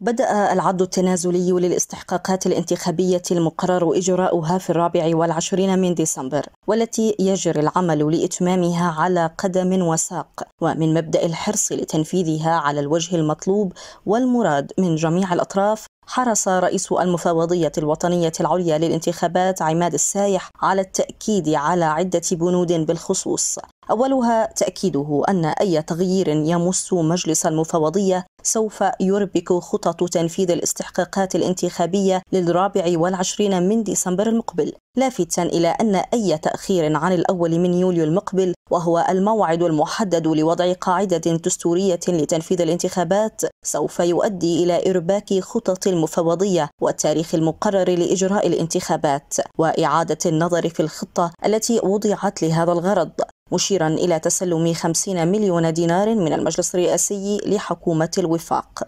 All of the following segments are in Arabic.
بدأ العد التنازلي للاستحقاقات الانتخابية المقرر إجراؤها في الرابع والعشرين من ديسمبر والتي يجري العمل لإتمامها على قدم وساق ومن مبدأ الحرص لتنفيذها على الوجه المطلوب والمراد من جميع الأطراف حرص رئيس المفوضية الوطنية العليا للانتخابات عماد السايح على التأكيد على عدة بنود بالخصوص أولها تأكيده أن أي تغيير يمس مجلس المفوضية سوف يربك خطط تنفيذ الاستحقاقات الانتخابية للرابع والعشرين من ديسمبر المقبل لافتا إلى أن أي تأخير عن الأول من يوليو المقبل وهو الموعد المحدد لوضع قاعدة دستورية لتنفيذ الانتخابات سوف يؤدي إلى إرباك خطط المفوضية والتاريخ المقرر لإجراء الانتخابات وإعادة النظر في الخطة التي وضعت لهذا الغرض مشيرا إلى تسلم 50 مليون دينار من المجلس الرئاسي لحكومة الوفاق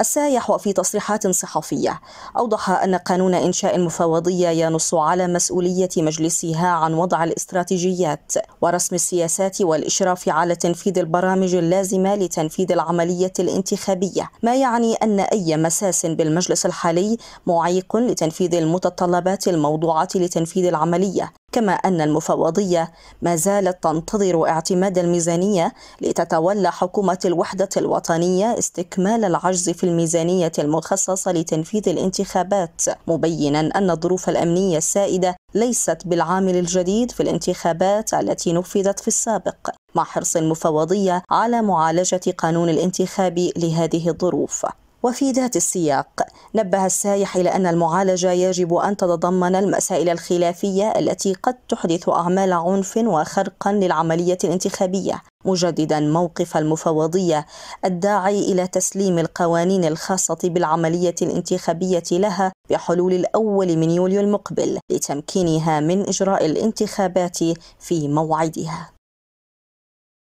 السايح في تصريحات صحفية أوضح أن قانون إنشاء المفوضية ينص على مسؤولية مجلسها عن وضع الاستراتيجيات ورسم السياسات والإشراف على تنفيذ البرامج اللازمة لتنفيذ العملية الانتخابية ما يعني أن أي مساس بالمجلس الحالي معيق لتنفيذ المتطلبات الموضوعة لتنفيذ العملية كما أن المفوضية ما زالت تنتظر اعتماد الميزانية لتتولى حكومة الوحدة الوطنية استكمال العجز في الميزانية المخصصة لتنفيذ الانتخابات مبينا أن الظروف الأمنية السائدة ليست بالعامل الجديد في الانتخابات التي نفذت في السابق مع حرص المفوضية على معالجة قانون الانتخاب لهذه الظروف وفي ذات السياق نبه السايح إلى أن المعالجة يجب أن تتضمن المسائل الخلافية التي قد تحدث أعمال عنف وخرقا للعملية الانتخابية مجددا موقف المفوضية الداعي إلى تسليم القوانين الخاصة بالعملية الانتخابية لها بحلول الأول من يوليو المقبل لتمكينها من إجراء الانتخابات في موعدها